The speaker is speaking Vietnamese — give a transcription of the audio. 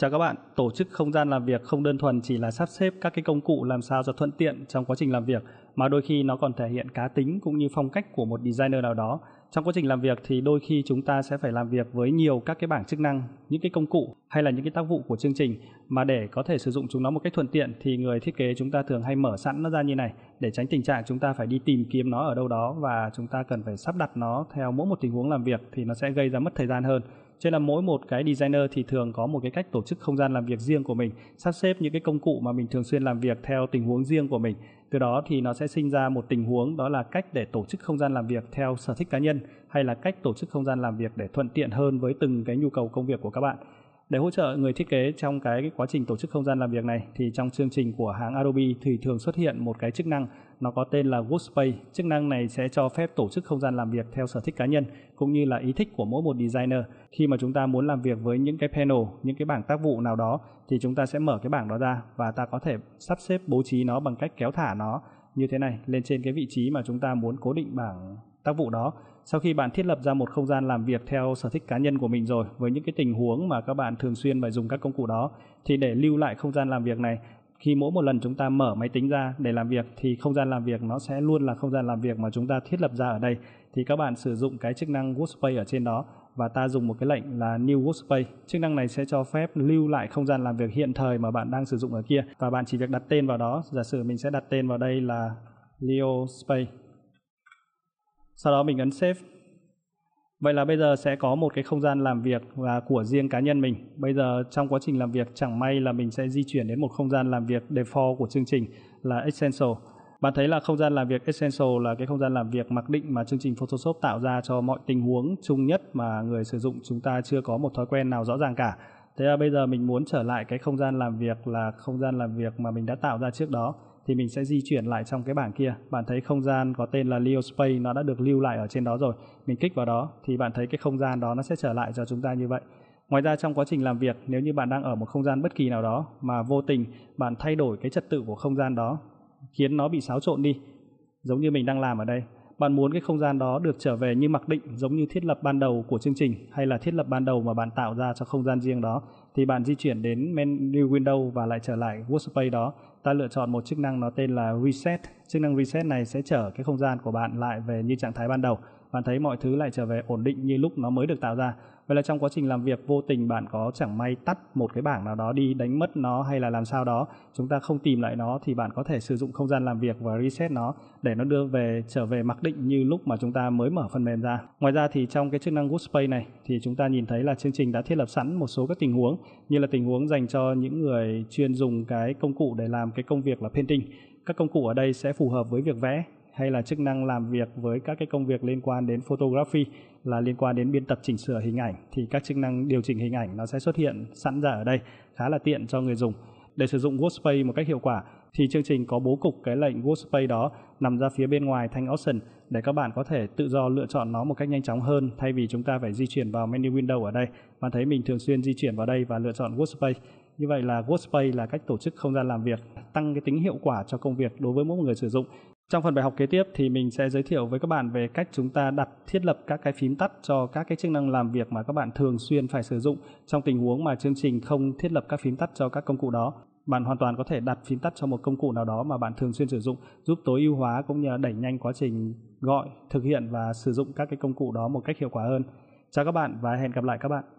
Chào các bạn, tổ chức không gian làm việc không đơn thuần chỉ là sắp xếp các cái công cụ làm sao cho thuận tiện trong quá trình làm việc mà đôi khi nó còn thể hiện cá tính cũng như phong cách của một designer nào đó. Trong quá trình làm việc thì đôi khi chúng ta sẽ phải làm việc với nhiều các cái bảng chức năng, những cái công cụ hay là những cái tác vụ của chương trình mà để có thể sử dụng chúng nó một cách thuận tiện thì người thiết kế chúng ta thường hay mở sẵn nó ra như này để tránh tình trạng chúng ta phải đi tìm kiếm nó ở đâu đó và chúng ta cần phải sắp đặt nó theo mỗi một tình huống làm việc thì nó sẽ gây ra mất thời gian hơn cho nên là mỗi một cái designer thì thường có một cái cách tổ chức không gian làm việc riêng của mình sắp xếp những cái công cụ mà mình thường xuyên làm việc theo tình huống riêng của mình từ đó thì nó sẽ sinh ra một tình huống đó là cách để tổ chức không gian làm việc theo sở thích cá nhân hay là cách tổ chức không gian làm việc để thuận tiện hơn với từng cái nhu cầu công việc của các bạn để hỗ trợ người thiết kế trong cái, quá trình tổ chức không gian làm việc này thì trong chương trình của hãng Adobe thì thường xuất hiện một cái chức năng nó có tên là Workspace. Chức năng này sẽ cho phép tổ chức không gian làm việc theo sở thích cá nhân cũng như là ý thích của mỗi một designer. Khi mà chúng ta muốn làm việc với những cái panel, những cái bảng tác vụ nào đó thì chúng ta sẽ mở cái bảng đó ra và ta có thể sắp xếp bố trí nó bằng cách kéo thả nó như thế này lên trên cái vị trí mà chúng ta muốn cố định bảng tác vụ đó sau khi bạn thiết lập ra một không gian làm việc theo sở thích cá nhân của mình rồi với những cái tình huống mà các bạn thường xuyên phải dùng các công cụ đó thì để lưu lại không gian làm việc này khi mỗi một lần chúng ta mở máy tính ra để làm việc thì không gian làm việc nó sẽ luôn là không gian làm việc mà chúng ta thiết lập ra ở đây thì các bạn sử dụng cái chức năng workspace ở trên đó và ta dùng một cái lệnh là new workspace. Chức năng này sẽ cho phép lưu lại không gian làm việc hiện thời mà bạn đang sử dụng ở kia và bạn chỉ việc đặt tên vào đó. Giả sử mình sẽ đặt tên vào đây là Leo Space sau đó mình ấn save Vậy là bây giờ sẽ có một cái không gian làm việc và của riêng cá nhân mình. Bây giờ trong quá trình làm việc chẳng may là mình sẽ di chuyển đến một không gian làm việc default của chương trình là Essential. Bạn thấy là không gian làm việc Essential là cái không gian làm việc mặc định mà chương trình Photoshop tạo ra cho mọi tình huống chung nhất mà người sử dụng chúng ta chưa có một thói quen nào rõ ràng cả. Thế là bây giờ mình muốn trở lại cái không gian làm việc là không gian làm việc mà mình đã tạo ra trước đó thì mình sẽ di chuyển lại trong cái bảng kia bạn thấy không gian có tên là Leo Space nó đã được lưu lại ở trên đó rồi mình kích vào đó thì bạn thấy cái không gian đó nó sẽ trở lại cho chúng ta như vậy ngoài ra trong quá trình làm việc nếu như bạn đang ở một không gian bất kỳ nào đó mà vô tình bạn thay đổi cái trật tự của không gian đó khiến nó bị xáo trộn đi giống như mình đang làm ở đây bạn muốn cái không gian đó được trở về như mặc định giống như thiết lập ban đầu của chương trình hay là thiết lập ban đầu mà bạn tạo ra cho không gian riêng đó thì bạn di chuyển đến menu window và lại trở lại Workspace đó ta lựa chọn một chức năng nó tên là Reset chức năng Reset này sẽ trở cái không gian của bạn lại về như trạng thái ban đầu bạn thấy mọi thứ lại trở về ổn định như lúc nó mới được tạo ra vậy là trong quá trình làm việc vô tình bạn có chẳng may tắt một cái bảng nào đó đi đánh mất nó hay là làm sao đó chúng ta không tìm lại nó thì bạn có thể sử dụng không gian làm việc và reset nó để nó đưa về trở về mặc định như lúc mà chúng ta mới mở phần mềm ra ngoài ra thì trong cái chức năng workspace này thì chúng ta nhìn thấy là chương trình đã thiết lập sẵn một số các tình huống như là tình huống dành cho những người chuyên dùng cái công cụ để làm cái công việc là painting các công cụ ở đây sẽ phù hợp với việc vẽ hay là chức năng làm việc với các cái công việc liên quan đến photography là liên quan đến biên tập chỉnh sửa hình ảnh thì các chức năng điều chỉnh hình ảnh nó sẽ xuất hiện sẵn ra ở đây khá là tiện cho người dùng để sử dụng Workspace một cách hiệu quả thì chương trình có bố cục cái lệnh Workspace đó nằm ra phía bên ngoài thanh option để các bạn có thể tự do lựa chọn nó một cách nhanh chóng hơn thay vì chúng ta phải di chuyển vào menu window ở đây. Bạn thấy mình thường xuyên di chuyển vào đây và lựa chọn Workspace. Như vậy là Workspace là cách tổ chức không gian làm việc, tăng cái tính hiệu quả cho công việc đối với mỗi người sử dụng trong phần bài học kế tiếp thì mình sẽ giới thiệu với các bạn về cách chúng ta đặt thiết lập các cái phím tắt cho các cái chức năng làm việc mà các bạn thường xuyên phải sử dụng trong tình huống mà chương trình không thiết lập các phím tắt cho các công cụ đó. Bạn hoàn toàn có thể đặt phím tắt cho một công cụ nào đó mà bạn thường xuyên sử dụng giúp tối ưu hóa cũng như đẩy nhanh quá trình gọi, thực hiện và sử dụng các cái công cụ đó một cách hiệu quả hơn. Chào các bạn và hẹn gặp lại các bạn.